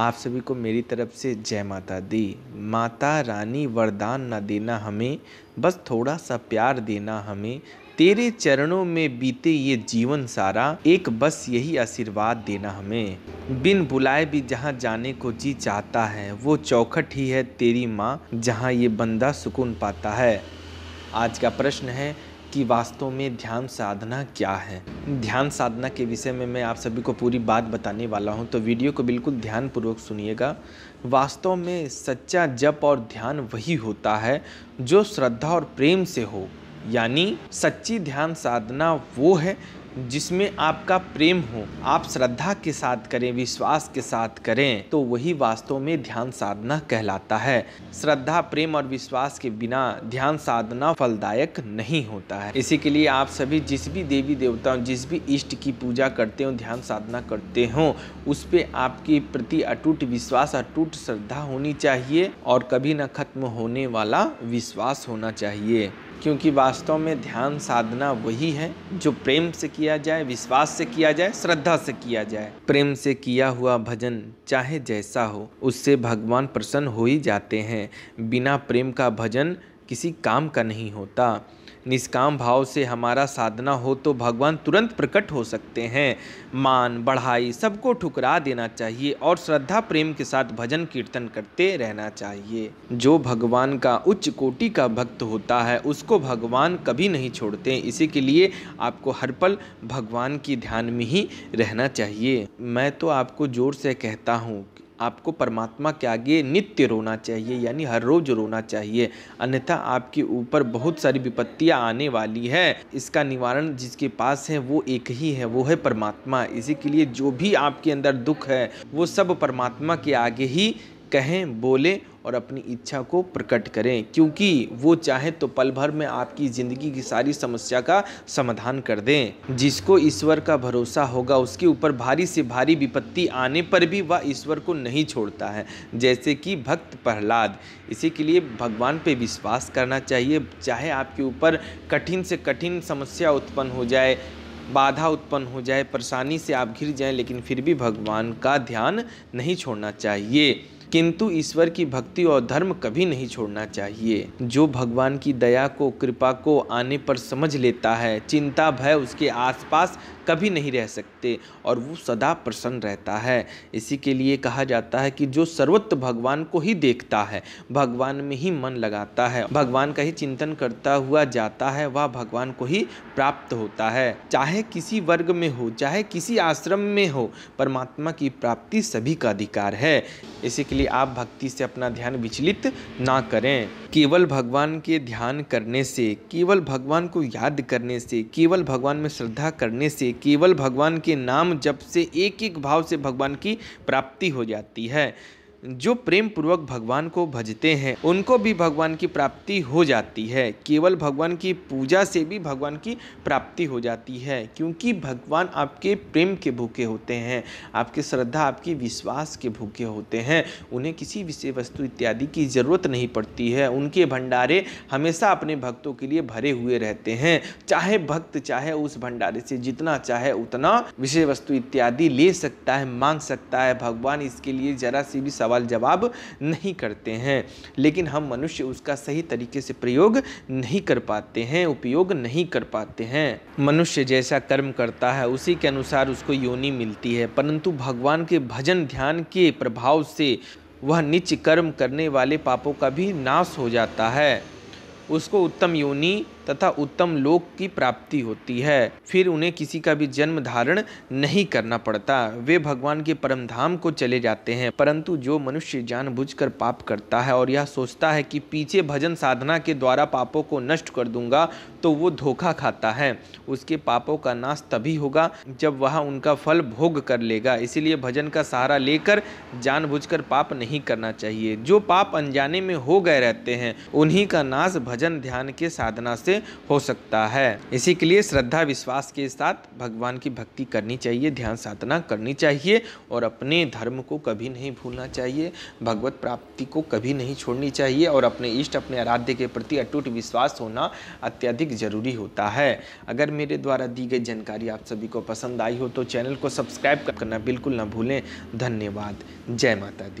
आप सभी को मेरी तरफ से जय माता दी माता रानी वरदान न देना हमें बस थोड़ा सा प्यार देना हमें तेरे चरणों में बीते ये जीवन सारा एक बस यही आशीर्वाद देना हमें बिन बुलाए भी जहाँ जाने को जी चाहता है वो चौखट ही है तेरी माँ जहाँ ये बंदा सुकून पाता है आज का प्रश्न है कि वास्तव में ध्यान साधना क्या है ध्यान साधना के विषय में मैं आप सभी को पूरी बात बताने वाला हूँ तो वीडियो को बिल्कुल ध्यानपूर्वक सुनिएगा वास्तव में सच्चा जप और ध्यान वही होता है जो श्रद्धा और प्रेम से हो यानी सच्ची ध्यान साधना वो है जिसमें आपका प्रेम हो आप श्रद्धा के साथ करें विश्वास के साथ करें तो वही वास्तव में ध्यान साधना कहलाता है श्रद्धा प्रेम और विश्वास के बिना ध्यान साधना फलदायक नहीं होता है इसी के लिए आप सभी जिस भी देवी देवताओं जिस भी इष्ट की पूजा करते हो ध्यान साधना करते हो उस पर आपके प्रति अटूट विश्वास अटूट श्रद्धा होनी चाहिए और कभी न खत्म होने वाला विश्वास होना चाहिए क्योंकि वास्तव में ध्यान साधना वही है जो प्रेम से किया जाए विश्वास से किया जाए श्रद्धा से किया जाए प्रेम से किया हुआ भजन चाहे जैसा हो उससे भगवान प्रसन्न हो ही जाते हैं बिना प्रेम का भजन किसी काम का नहीं होता निष्काम भाव से हमारा साधना हो तो भगवान तुरंत प्रकट हो सकते हैं मान बढ़ाई सबको ठुकरा देना चाहिए और श्रद्धा प्रेम के साथ भजन कीर्तन करते रहना चाहिए जो भगवान का उच्च कोटि का भक्त होता है उसको भगवान कभी नहीं छोड़ते इसी के लिए आपको हर पल भगवान की ध्यान में ही रहना चाहिए मैं तो आपको ज़ोर से कहता हूँ आपको परमात्मा के आगे नित्य रोना चाहिए यानी हर रोज रोना चाहिए अन्यथा आपके ऊपर बहुत सारी विपत्तियाँ आने वाली है इसका निवारण जिसके पास है वो एक ही है वो है परमात्मा इसी के लिए जो भी आपके अंदर दुख है वो सब परमात्मा के आगे ही कहें बोलें और अपनी इच्छा को प्रकट करें क्योंकि वो चाहे तो पल भर में आपकी ज़िंदगी की सारी समस्या का समाधान कर दें जिसको ईश्वर का भरोसा होगा उसके ऊपर भारी से भारी विपत्ति आने पर भी वह ईश्वर को नहीं छोड़ता है जैसे कि भक्त प्रहलाद इसी के लिए भगवान पे विश्वास करना चाहिए चाहे आपके ऊपर कठिन से कठिन समस्या उत्पन्न हो जाए बाधा उत्पन्न हो जाए परेशानी से आप घिर जाएं लेकिन फिर भी भगवान का ध्यान नहीं छोड़ना चाहिए किंतु ईश्वर की भक्ति और धर्म कभी नहीं छोड़ना चाहिए जो भगवान की दया को कृपा को आने पर समझ लेता है चिंता भय उसके आसपास कभी नहीं रह सकते और वो सदा प्रसन्न रहता है इसी के लिए कहा जाता है कि जो सर्वत्र भगवान को ही देखता है भगवान में ही मन लगाता है भगवान का ही चिंतन करता हुआ जाता है वह भगवान को ही प्राप्त होता है चाहे किसी वर्ग में हो चाहे किसी आश्रम में हो परमात्मा की प्राप्ति सभी का अधिकार है इसी के लिए इसलिए आप भक्ति से अपना ध्यान विचलित ना करें केवल भगवान के ध्यान करने से केवल भगवान को याद करने से केवल भगवान में श्रद्धा करने से केवल भगवान के नाम जब से एक एक भाव से भगवान की प्राप्ति हो जाती है जो प्रेम पूर्वक भगवान को भजते हैं उनको भी भगवान की प्राप्ति हो जाती है केवल भगवान की पूजा से भी भगवान की प्राप्ति हो जाती है क्योंकि भगवान आपके प्रेम के भूखे होते हैं आपके श्रद्धा आपकी विश्वास के भूखे होते हैं उन्हें किसी विषय वस्तु इत्यादि की ज़रूरत नहीं पड़ती है उनके भंडारे हमेशा अपने भक्तों के लिए भरे हुए रहते हैं चाहे भक्त चाहे उस भंडारे से जितना चाहे उतना विषय वस्तु इत्यादि ले सकता है मांग सकता है भगवान इसके लिए जरा सी भी सवाल सवाल जवाब नहीं करते हैं लेकिन हम मनुष्य उसका सही तरीके से प्रयोग नहीं कर पाते हैं उपयोग नहीं कर पाते हैं मनुष्य जैसा कर्म करता है उसी के अनुसार उसको योनि मिलती है परंतु भगवान के भजन ध्यान के प्रभाव से वह नीच कर्म करने वाले पापों का भी नाश हो जाता है उसको उत्तम योनि तथा उत्तम लोक की प्राप्ति होती है फिर उन्हें किसी का भी जन्म धारण नहीं करना पड़ता वे भगवान के परम धाम को चले जाते हैं परंतु जो मनुष्य जानबूझकर पाप करता है और यह सोचता है कि पीछे भजन साधना के द्वारा पापों को नष्ट कर दूंगा तो वो धोखा खाता है उसके पापों का नाश तभी होगा जब वह उनका फल भोग कर लेगा इसीलिए भजन का सहारा लेकर जानबूझकर पाप नहीं करना चाहिए जो पाप अनजाने में हो गए रहते हैं उन्हीं का नाश भजन ध्यान के साधना से से हो सकता है इसी के लिए श्रद्धा विश्वास के साथ भगवान की भक्ति करनी चाहिए ध्यान साधना करनी चाहिए और अपने धर्म को कभी नहीं भूलना चाहिए भगवत प्राप्ति को कभी नहीं छोड़नी चाहिए और अपने इष्ट अपने आराध्य के प्रति अटूट विश्वास होना अत्यधिक जरूरी होता है अगर मेरे द्वारा दी गई जानकारी आप सभी को पसंद आई हो तो चैनल को सब्सक्राइब करना बिल्कुल ना भूलें धन्यवाद जय माता दी